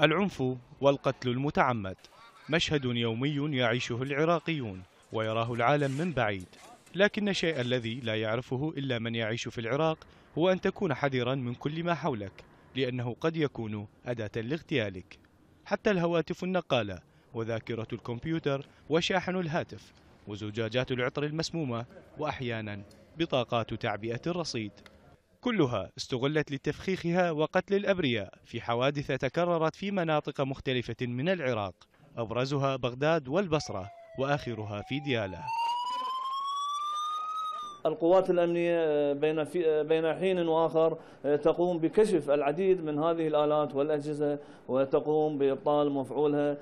العنف والقتل المتعمد مشهد يومي يعيشه العراقيون ويراه العالم من بعيد لكن الشيء الذي لا يعرفه إلا من يعيش في العراق هو أن تكون حذرا من كل ما حولك لأنه قد يكون أداة لاغتيالك حتى الهواتف النقالة وذاكرة الكمبيوتر وشاحن الهاتف وزجاجات العطر المسمومة وأحيانا بطاقات تعبئة الرصيد كلها استغلت لتفخيخها وقتل الأبرياء في حوادث تكررت في مناطق مختلفة من العراق أبرزها بغداد والبصرة وآخرها في ديالة القوات الأمنية آه، بين, في آه، بين حين وآخر آه، تقوم بكشف العديد من هذه الآلات والأجهزة وتقوم بإبطال مفعولها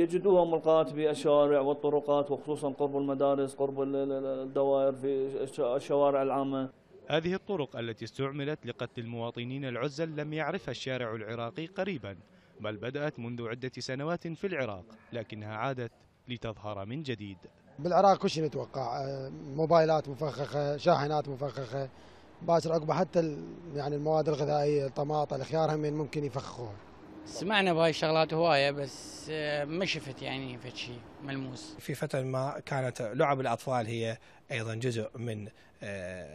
يجدوها ملقاة بالشوارع والطرقات وخصوصا قرب المدارس قرب الدوائر في الشوارع العامة هذه الطرق التي استعملت لقتل المواطنين العزل لم يعرفها الشارع العراقي قريبا بل بدأت منذ عدة سنوات في العراق لكنها عادت لتظهر من جديد بالعراق كل شيء نتوقع آه، موبايلات مفخخة شاحنات مفخخة باشر عقبه حتى يعني المواد الغذائية الطماطم الخيار هم ممكن يفخخوها سمعنا بهاي الشغلات هوايه بس آه، ما شفت يعني فد شيء ملموس. في فتره ما كانت لعب الاطفال هي ايضا جزء من آه،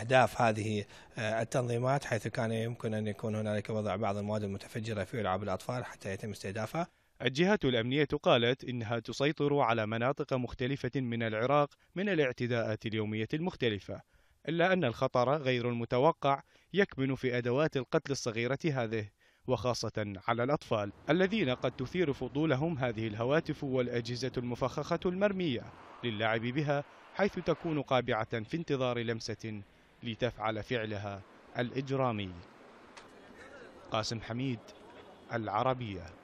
اهداف هذه آه، التنظيمات حيث كان يمكن ان يكون هنالك وضع بعض المواد المتفجره في العاب الاطفال حتى يتم استهدافها. الجهات الأمنية قالت إنها تسيطر على مناطق مختلفة من العراق من الاعتداءات اليومية المختلفة إلا أن الخطر غير المتوقع يكمن في أدوات القتل الصغيرة هذه وخاصة على الأطفال الذين قد تثير فضولهم هذه الهواتف والأجهزة المفخخة المرمية للعب بها حيث تكون قابعة في انتظار لمسة لتفعل فعلها الإجرامي قاسم حميد العربية